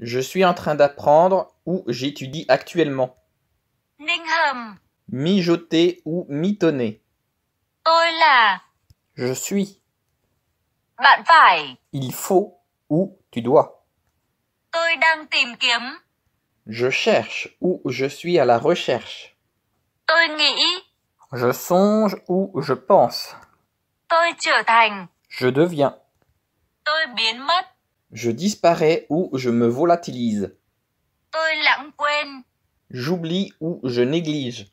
Je suis en train d'apprendre ou j'étudie actuellement. Mijoter ou mitonner. Je suis. Il faut ou tu dois. Je cherche ou je suis à la recherche. Je songe ou je pense. Je deviens. Je disparais ou je me volatilise. J'oublie ou je néglige.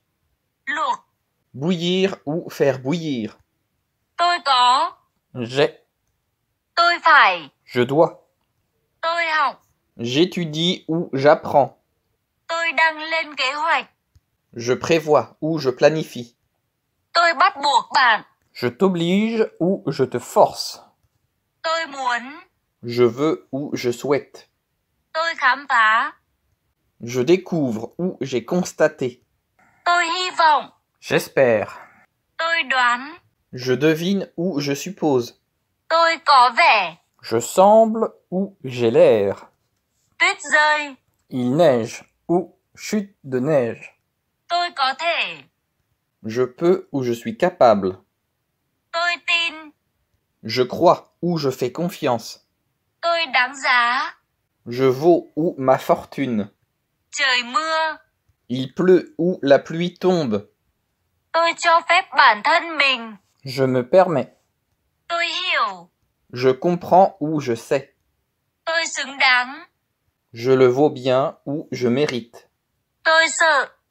Bouillir ou faire bouillir. J'ai. Je dois. J'étudie ou j'apprends. Je prévois ou je planifie. Je t'oblige ou je te force. Je veux ou je souhaite. Je découvre ou j'ai constaté. J'espère. Je devine ou je suppose. Je semble ou j'ai l'air. Il neige ou chute de neige. Je peux ou je suis capable. Je crois ou je fais confiance. Je vaux ou ma fortune. Il pleut ou la pluie tombe. Je me permets. Je comprends ou je sais. Je le vaux bien ou je mérite.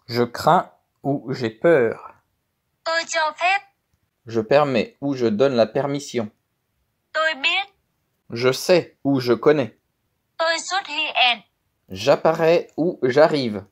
Je crains ou j'ai peur. Je permets ou je donne la permission. Je sais ou je connais. J'apparais ou j'arrive.